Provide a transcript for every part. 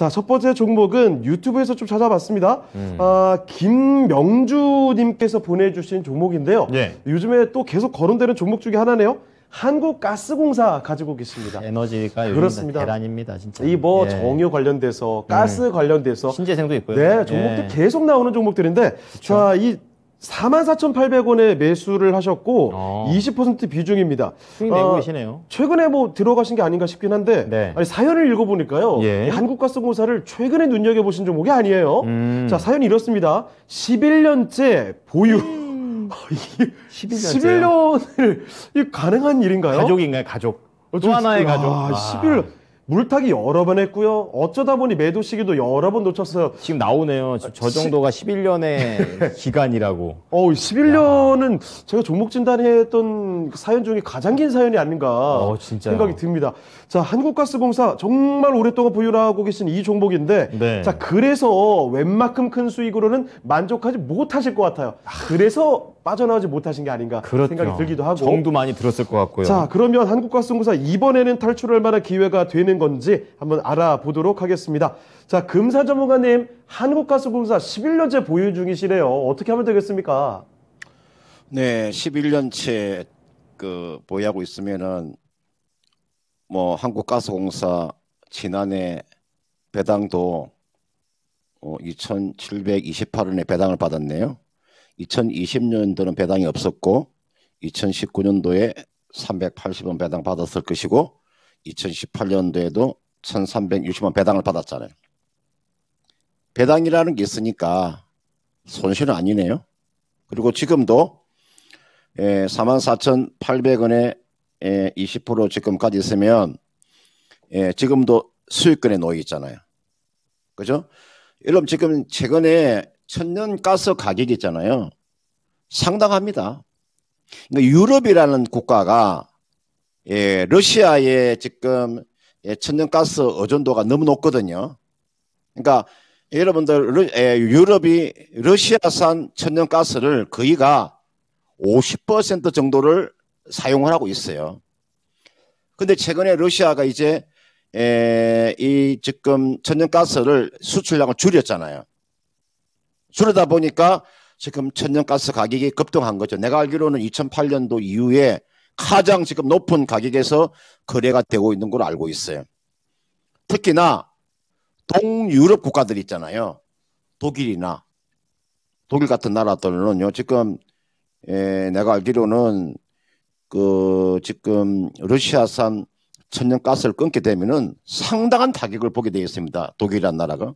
자, 첫 번째 종목은 유튜브에서 좀 찾아봤습니다. 음. 아, 김명주님께서 보내주신 종목인데요. 예. 요즘에 또 계속 거론되는 종목 중에 하나네요. 한국가스공사 가지고 계십니다. 에너지가 그렇습니다. 대란입니다, 진짜. 이뭐 예. 정유 관련돼서 가스 음. 관련돼서 신재생도 있고요. 네, 예. 종목들 예. 계속 나오는 종목들인데 그쵸. 그렇죠. 자, 이 44,800원에 매수를 하셨고 어. 20% 비중입니다. 수익 내고 아, 계시네요. 최근에 뭐 들어가신 게 아닌가 싶긴 한데 네. 아니, 사연을 읽어보니까요. 예. 한국가스공사를 최근에 눈여겨보신 종목이 아니에요. 음. 자 사연이 이렇습니다. 11년째 보유. 음. 11년을 아, 이 가능한 일인가요? 가족인가요? 가족. 어, 또 하나의 가족. 아, 11년. 물타기 여러 번 했고요. 어쩌다 보니 매도 시기도 여러 번 놓쳤어요. 지금 나오네요. 아, 저 정도가 11년의 기간이라고. 어, 11년은 제가 종목 진단했던 그 사연 중에 가장 긴 사연이 아닌가 어, 생각이 듭니다. 자, 한국가스공사 정말 오랫동안 보유하고 계신 이 종목인데 네. 자, 그래서 웬만큼 큰 수익으로는 만족하지 못하실 것 같아요. 아. 그래서 빠져나오지 못하신 게 아닌가 그렇죠. 생각이 들기도 하고 정도 많이 들었을 것 같고요. 자 그러면 한국가스공사 이번에는 탈출할 만한 기회가 되는 건지 한번 알아보도록 하겠습니다. 자 금사 전문가님 한국가스공사 11년째 보유 중이시래요. 어떻게 하면 되겠습니까? 네, 11년째 그 보유하고 있으면은 뭐 한국가스공사 지난해 배당도 어, 2,728원의 배당을 받았네요. 2020년도는 배당이 없었고 2019년도에 380원 배당 받았을 것이고 2018년도에도 1360원 배당을 받았잖아요. 배당이라는 게 있으니까 손실은 아니네요. 그리고 지금도 44,800원에 예, 20% 예, 지금까지 있으면 예, 지금도 수익권에 놓여 있잖아요. 그죠? 여러분 지금 최근에 천연가스 가격이 있잖아요. 상당합니다. 그러니까 유럽이라는 국가가 예, 러시아의 지금 예, 천연가스 의존도가 너무 높거든요. 그러니까 여러분들 러, 예, 유럽이 러시아산 천연가스를 거의가 50% 정도를 사용을 하고 있어요. 근데 최근에 러시아가 이제 에, 예, 이 지금 천연가스를 수출량을 줄였잖아요. 그러다 보니까 지금 천연가스 가격이 급등한 거죠. 내가 알기로는 2008년도 이후에 가장 지금 높은 가격에서 거래가 되고 있는 걸 알고 있어요. 특히나 동유럽 국가들 있잖아요. 독일이나 독일 같은 나라들은요. 지금 에, 예, 내가 알기로는 그 지금 러시아산 천연가스를 끊게 되면은 상당한 타격을 보게 되어 있습니다. 독일이란 나라가.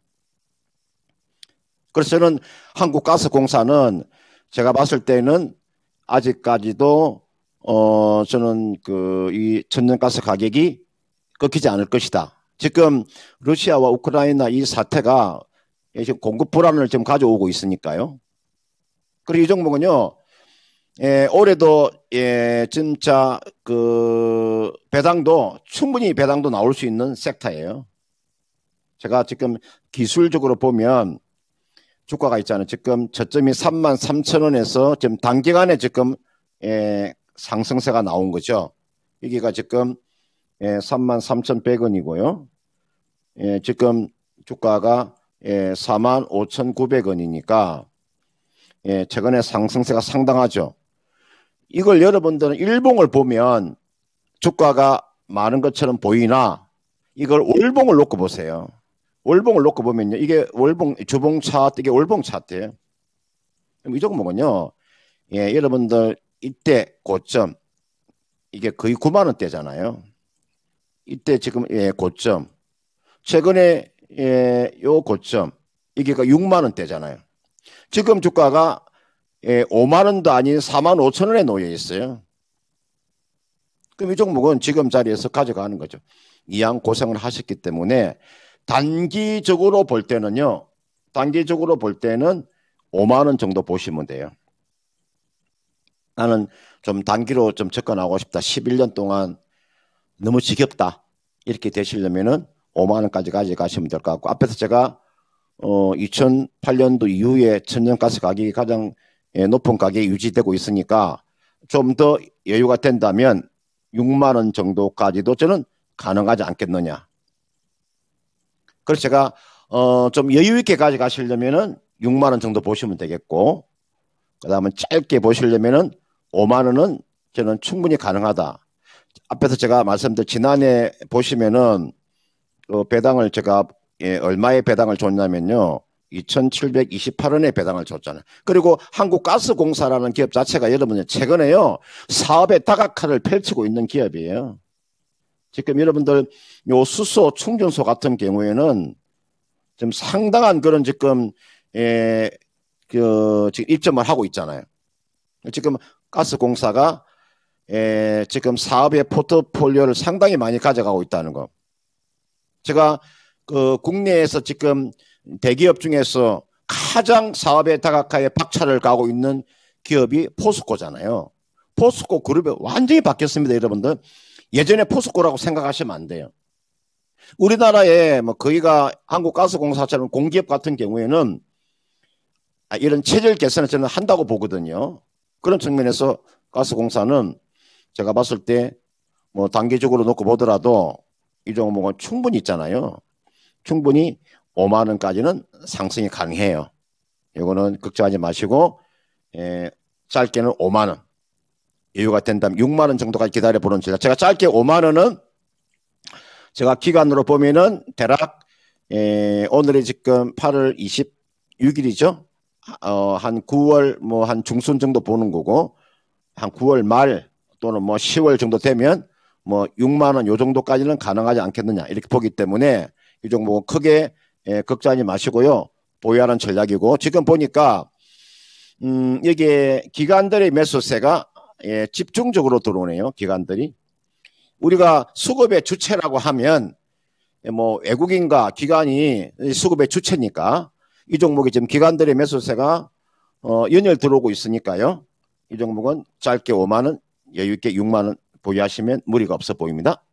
그래서 저는 한국가스공사는 제가 봤을 때는 아직까지도 어 저는 그 이 천연가스 가격이 꺾이지 않을 것이다. 지금 러시아와 우크라이나 이 사태가 지금 공급 불안을 지금 가져오고 있으니까요. 그리고 이 종목은요, 예, 올해도 예, 진짜 그 배당도 충분히 배당도 나올 수 있는 섹터예요. 제가 지금 기술적으로 보면 주가가 있잖아요. 지금 저점이 3만 3천 원에서 지금 단기간에 지금 에, 예, 상승세가 나온 거죠. 여기가 지금 에, 예, 3만 3,100원이고요. 예, 지금 주가가 예, 4만 5,900원이니까 예, 최근에 상승세가 상당하죠. 이걸 여러분들은 일봉을 보면 주가가 많은 것처럼 보이나 이걸 월봉을 놓고 보세요. 월봉을 놓고 보면요. 이게 월봉, 주봉 차트, 이게 월봉 차트요 그럼 이 종목은요. 예, 여러분들 이때 고점 이게 거의 9만 원대잖아요. 이때 지금 예, 고점. 최근에 예, 요 고점 이게 6만 원대잖아요. 지금 주가가 예, 5만 원도 아닌 4만 5천 원에 놓여 있어요. 그럼 이 종목은 지금 자리에서 가져가는 거죠. 이양 고생을 하셨기 때문에 단기적으로 볼 때는요. 단기적으로 볼 때는 5만 원 정도 보시면 돼요. 나는 좀 단기로 좀 접근하고 싶다. 11년 동안 너무 지겹다. 이렇게 되시려면은 5만 원까지가져 가시면 될 것 같고 앞에서 제가 어 2008년도 이후에 천연가스 가격이 가장 예, 높은 가격이 유지되고 있으니까 좀 더 여유가 된다면 6만 원 정도까지도 저는 가능하지 않겠느냐. 그래서 제가 어, 좀 여유 있게 가져가시려면은 6만 원 정도 보시면 되겠고 그다음에 짧게 보시려면은 5만 원은 저는 충분히 가능하다. 앞에서 제가 말씀드린 지난해 보시면은 어, 배당을 제가 예, 얼마의 배당을 줬냐면요. 2,728원의 배당을 줬잖아요. 그리고 한국가스공사라는 기업 자체가 여러분 최근에요. 사업의 다각화를 펼치고 있는 기업이에요. 지금 여러분들 요 수소 충전소 같은 경우에는 좀 상당한 그런 지금 에, 예, 그 지금 입점을 하고 있잖아요. 지금 가스공사가 에, 예, 지금 사업의 포트폴리오를 상당히 많이 가져가고 있다는 거. 제가 그 국내에서 지금 대기업 중에서 가장 사업에 다각화에 박차를 가고 있는 기업이 포스코잖아요. 포스코 그룹이 완전히 바뀌었습니다, 여러분들. 예전에 포스코라고 생각하시면 안 돼요. 우리나라에 뭐 거기가 한국가스공사처럼 공기업 같은 경우에는 아, 이런 체질 개선을 저는 한다고 보거든요. 그런 측면에서 가스공사는 제가 봤을 때 뭐단계적으로 놓고 보더라도 이 종목은 충분히 있잖아요. 충분히 5만 원까지는 상승이 가능해요. 이거는 걱정하지 마시고 에, 예, 짧게는 5만 원, 여유가 된다면 6만 원 정도까지 기다려 보는 제가 제가 짧게 5만 원은 제가 기간으로 보면은 대략 에, 예, 오늘이 지금 8월 26일이죠. 아, 어, 한 9월 뭐 한 중순 정도 보는 거고 한 9월 말 또는 뭐 10월 정도 되면 뭐 6만 원 요 정도까지는 가능하지 않겠느냐 이렇게 보기 때문에 이 종목은 크게 에, 예, 걱정하지 마시고요. 보유하는 전략이고 지금 보니까 음, 이게 기관들의 매수세가 예, 집중적으로 들어오네요. 기관들이. 우리가 수급의 주체라고 하면 예, 뭐 외국인과 기관이 수급의 주체니까 이 종목이 지금 기관들의 매수세가 어, 연일 들어오고 있으니까요. 이 종목은 짧게 5만 원, 여유 있게 6만 원 보유하시면 무리가 없어 보입니다.